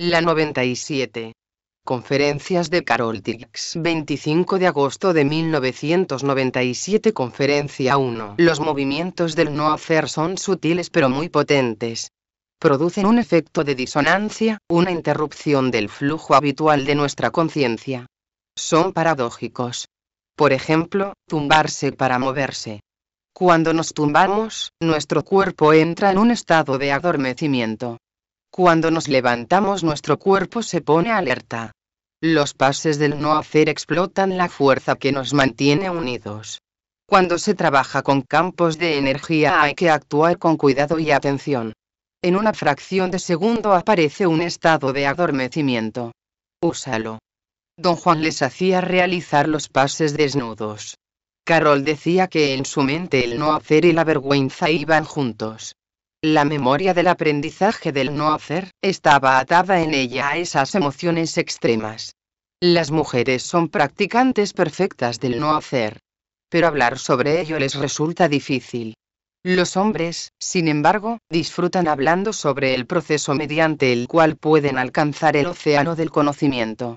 La 97. Conferencias de Carol Dix. 25 de agosto de 1997 Conferencia 1. Los movimientos del no hacer son sutiles pero muy potentes. Producen un efecto de disonancia, una interrupción del flujo habitual de nuestra conciencia. Son paradójicos. Por ejemplo, tumbarse para moverse. Cuando nos tumbamos, nuestro cuerpo entra en un estado de adormecimiento. Cuando nos levantamos nuestro cuerpo se pone alerta. Los pases del no hacer explotan la fuerza que nos mantiene unidos. Cuando se trabaja con campos de energía hay que actuar con cuidado y atención. En una fracción de segundo aparece un estado de adormecimiento. Úsalo. Don Juan les hacía realizar los pases desnudos. Carol decía que en su mente el no hacer y la vergüenza iban juntos. La memoria del aprendizaje del no hacer estaba atada en ella a esas emociones extremas. Las mujeres son practicantes perfectas del no hacer. Pero hablar sobre ello les resulta difícil. Los hombres, sin embargo, disfrutan hablando sobre el proceso mediante el cual pueden alcanzar el océano del conocimiento.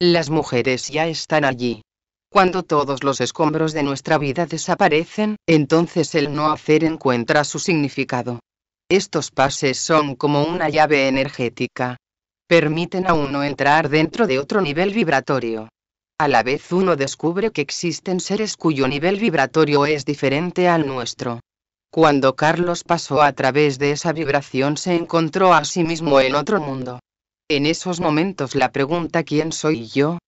Las mujeres ya están allí. Cuando todos los escombros de nuestra vida desaparecen, entonces el no hacer encuentra su significado. Estos pases son como una llave energética. Permiten a uno entrar dentro de otro nivel vibratorio. A la vez uno descubre que existen seres cuyo nivel vibratorio es diferente al nuestro. Cuando Carlos pasó a través de esa vibración se encontró a sí mismo en otro mundo. En esos momentos la pregunta ¿quién soy yo?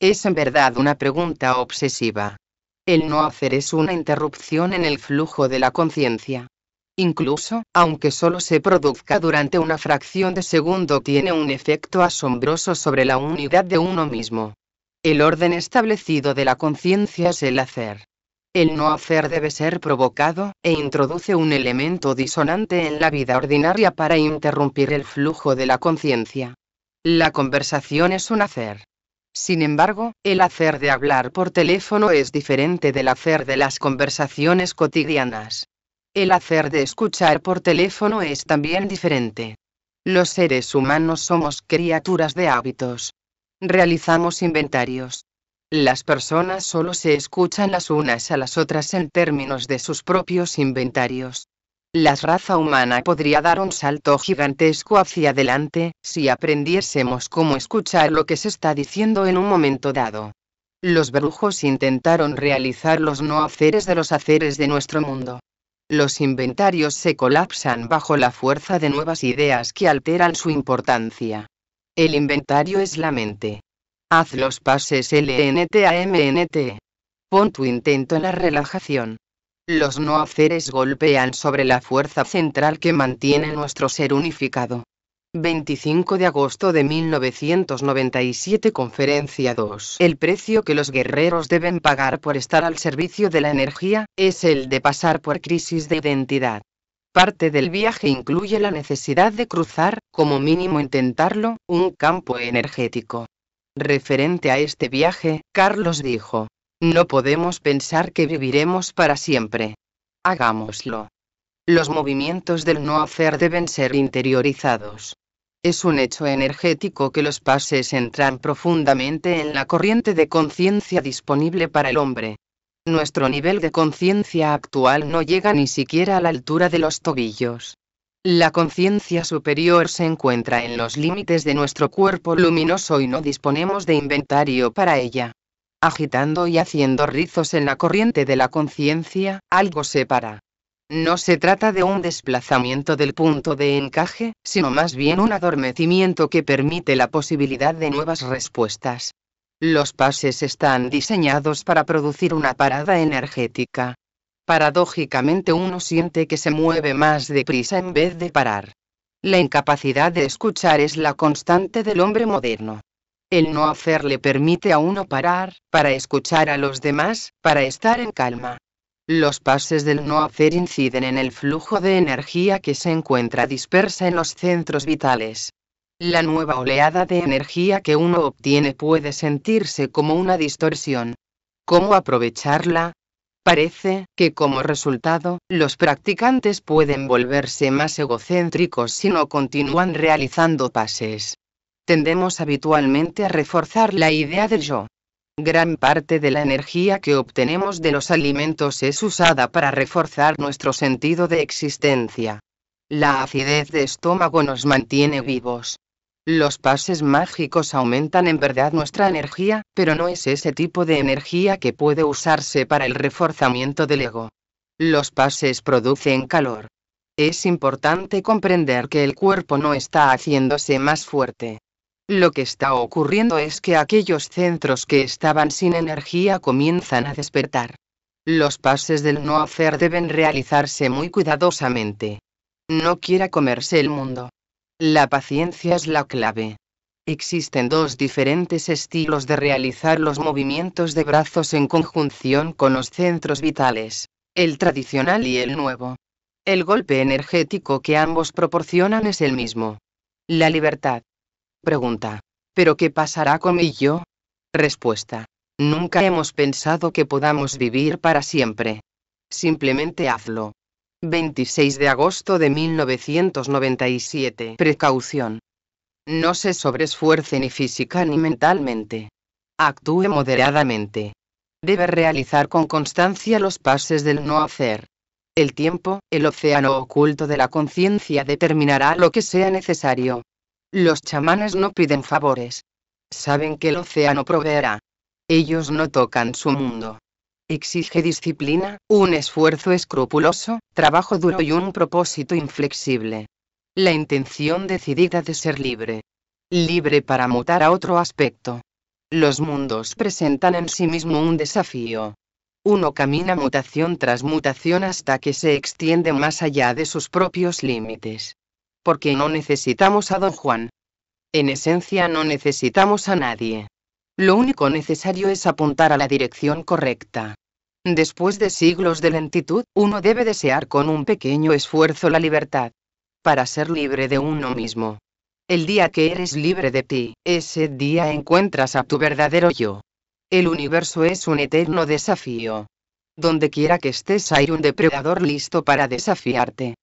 es en verdad una pregunta obsesiva. El no hacer es una interrupción en el flujo de la conciencia incluso, aunque solo se produzca durante una fracción de segundo, tiene un efecto asombroso sobre la unidad de uno mismo. El orden establecido de la conciencia es el hacer. El no hacer debe ser provocado, e introduce un elemento disonante en la vida ordinaria para interrumpir el flujo de la conciencia. La conversación es un hacer. Sin embargo, el hacer de hablar por teléfono es diferente del hacer de las conversaciones cotidianas. El hacer de escuchar por teléfono es también diferente. Los seres humanos somos criaturas de hábitos. Realizamos inventarios. Las personas solo se escuchan las unas a las otras en términos de sus propios inventarios. La raza humana podría dar un salto gigantesco hacia adelante, si aprendiésemos cómo escuchar lo que se está diciendo en un momento dado. Los brujos intentaron realizar los no haceres de los haceres de nuestro mundo los inventarios se colapsan bajo la fuerza de nuevas ideas que alteran su importancia. El inventario es la mente. Haz los pases LNT a MNT. Pon tu intento en la relajación. Los no haceres golpean sobre la fuerza central que mantiene nuestro ser unificado. 25 de agosto de 1997 Conferencia 2. El precio que los guerreros deben pagar por estar al servicio de la energía, es el de pasar por crisis de identidad. Parte del viaje incluye la necesidad de cruzar, como mínimo intentarlo, un campo energético. Referente a este viaje, Carlos dijo, no podemos pensar que viviremos para siempre. Hagámoslo. Los movimientos del no hacer deben ser interiorizados es un hecho energético que los pases entran profundamente en la corriente de conciencia disponible para el hombre. Nuestro nivel de conciencia actual no llega ni siquiera a la altura de los tobillos. La conciencia superior se encuentra en los límites de nuestro cuerpo luminoso y no disponemos de inventario para ella. Agitando y haciendo rizos en la corriente de la conciencia, algo se para. No se trata de un desplazamiento del punto de encaje, sino más bien un adormecimiento que permite la posibilidad de nuevas respuestas. Los pases están diseñados para producir una parada energética. Paradójicamente uno siente que se mueve más deprisa en vez de parar. La incapacidad de escuchar es la constante del hombre moderno. El no hacer le permite a uno parar, para escuchar a los demás, para estar en calma. Los pases del no hacer inciden en el flujo de energía que se encuentra dispersa en los centros vitales. La nueva oleada de energía que uno obtiene puede sentirse como una distorsión. ¿Cómo aprovecharla? Parece que como resultado, los practicantes pueden volverse más egocéntricos si no continúan realizando pases. Tendemos habitualmente a reforzar la idea del yo. Gran parte de la energía que obtenemos de los alimentos es usada para reforzar nuestro sentido de existencia. La acidez de estómago nos mantiene vivos. Los pases mágicos aumentan en verdad nuestra energía, pero no es ese tipo de energía que puede usarse para el reforzamiento del ego. Los pases producen calor. Es importante comprender que el cuerpo no está haciéndose más fuerte. Lo que está ocurriendo es que aquellos centros que estaban sin energía comienzan a despertar. Los pases del no hacer deben realizarse muy cuidadosamente. No quiera comerse el mundo. La paciencia es la clave. Existen dos diferentes estilos de realizar los movimientos de brazos en conjunción con los centros vitales, el tradicional y el nuevo. El golpe energético que ambos proporcionan es el mismo. La libertad, Pregunta. ¿Pero qué pasará con Respuesta. Nunca hemos pensado que podamos vivir para siempre. Simplemente hazlo. 26 de agosto de 1997. Precaución. No se sobresfuerce ni física ni mentalmente. Actúe moderadamente. Debe realizar con constancia los pases del no hacer. El tiempo, el océano oculto de la conciencia determinará lo que sea necesario. Los chamanes no piden favores. Saben que el océano proveerá. Ellos no tocan su mundo. Exige disciplina, un esfuerzo escrupuloso, trabajo duro y un propósito inflexible. La intención decidida de ser libre. Libre para mutar a otro aspecto. Los mundos presentan en sí mismo un desafío. Uno camina mutación tras mutación hasta que se extiende más allá de sus propios límites porque no necesitamos a don Juan. En esencia no necesitamos a nadie. Lo único necesario es apuntar a la dirección correcta. Después de siglos de lentitud, uno debe desear con un pequeño esfuerzo la libertad. Para ser libre de uno mismo. El día que eres libre de ti, ese día encuentras a tu verdadero yo. El universo es un eterno desafío. Donde quiera que estés hay un depredador listo para desafiarte.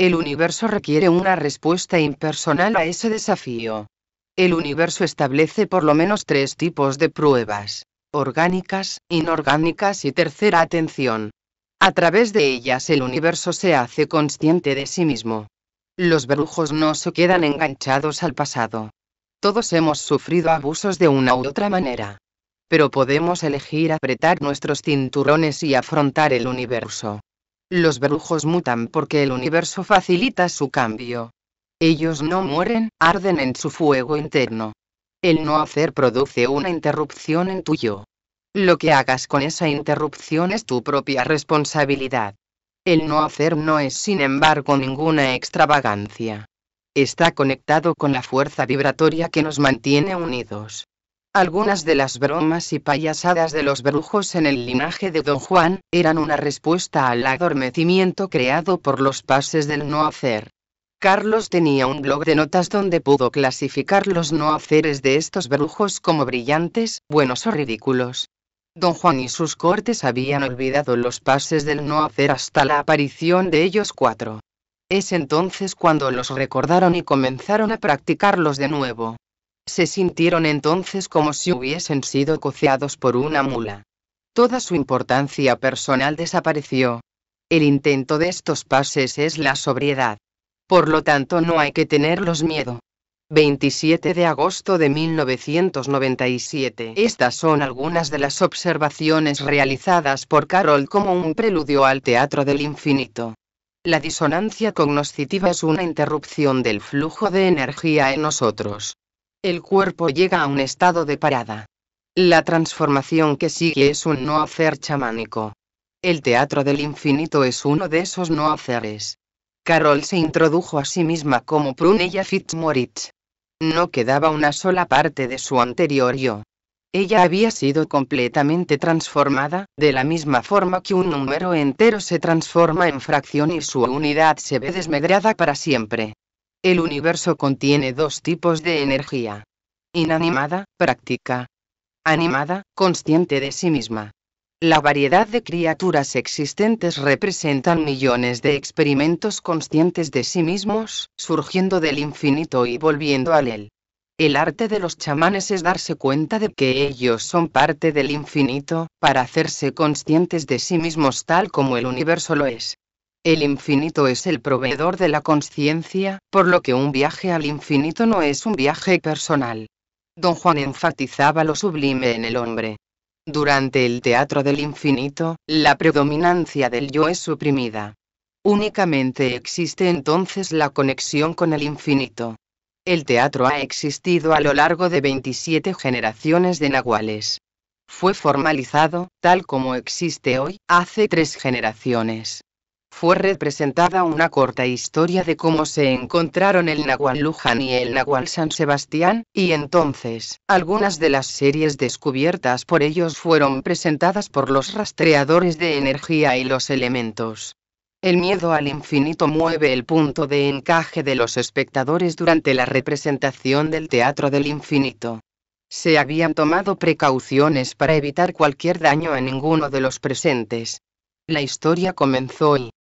El universo requiere una respuesta impersonal a ese desafío. El universo establece por lo menos tres tipos de pruebas, orgánicas, inorgánicas y tercera atención. A través de ellas el universo se hace consciente de sí mismo. Los brujos no se quedan enganchados al pasado. Todos hemos sufrido abusos de una u otra manera. Pero podemos elegir apretar nuestros cinturones y afrontar el universo. Los brujos mutan porque el universo facilita su cambio. Ellos no mueren, arden en su fuego interno. El no hacer produce una interrupción en tu yo. Lo que hagas con esa interrupción es tu propia responsabilidad. El no hacer no es sin embargo ninguna extravagancia. Está conectado con la fuerza vibratoria que nos mantiene unidos. Algunas de las bromas y payasadas de los brujos en el linaje de Don Juan eran una respuesta al adormecimiento creado por los pases del no hacer. Carlos tenía un blog de notas donde pudo clasificar los no haceres de estos brujos como brillantes, buenos o ridículos. Don Juan y sus cortes habían olvidado los pases del no hacer hasta la aparición de ellos cuatro. Es entonces cuando los recordaron y comenzaron a practicarlos de nuevo. Se sintieron entonces como si hubiesen sido coceados por una mula. Toda su importancia personal desapareció. El intento de estos pases es la sobriedad. Por lo tanto, no hay que tenerlos miedo. 27 de agosto de 1997. Estas son algunas de las observaciones realizadas por Carol como un preludio al teatro del infinito. La disonancia cognoscitiva es una interrupción del flujo de energía en nosotros el cuerpo llega a un estado de parada. La transformación que sigue es un no hacer chamánico. El teatro del infinito es uno de esos no haceres. Carol se introdujo a sí misma como Prunella Fitzmoritz. No quedaba una sola parte de su anterior yo. Ella había sido completamente transformada, de la misma forma que un número entero se transforma en fracción y su unidad se ve desmedrada para siempre. El universo contiene dos tipos de energía. Inanimada, práctica. Animada, consciente de sí misma. La variedad de criaturas existentes representan millones de experimentos conscientes de sí mismos, surgiendo del infinito y volviendo al él. El arte de los chamanes es darse cuenta de que ellos son parte del infinito, para hacerse conscientes de sí mismos tal como el universo lo es. El infinito es el proveedor de la conciencia, por lo que un viaje al infinito no es un viaje personal. Don Juan enfatizaba lo sublime en el hombre. Durante el teatro del infinito, la predominancia del yo es suprimida. Únicamente existe entonces la conexión con el infinito. El teatro ha existido a lo largo de 27 generaciones de nahuales. Fue formalizado, tal como existe hoy, hace tres generaciones fue representada una corta historia de cómo se encontraron el Nahual Luján y el Nahual San Sebastián, y entonces, algunas de las series descubiertas por ellos fueron presentadas por los rastreadores de energía y los elementos. El miedo al infinito mueve el punto de encaje de los espectadores durante la representación del teatro del infinito. Se habían tomado precauciones para evitar cualquier daño a ninguno de los presentes. La historia comenzó y,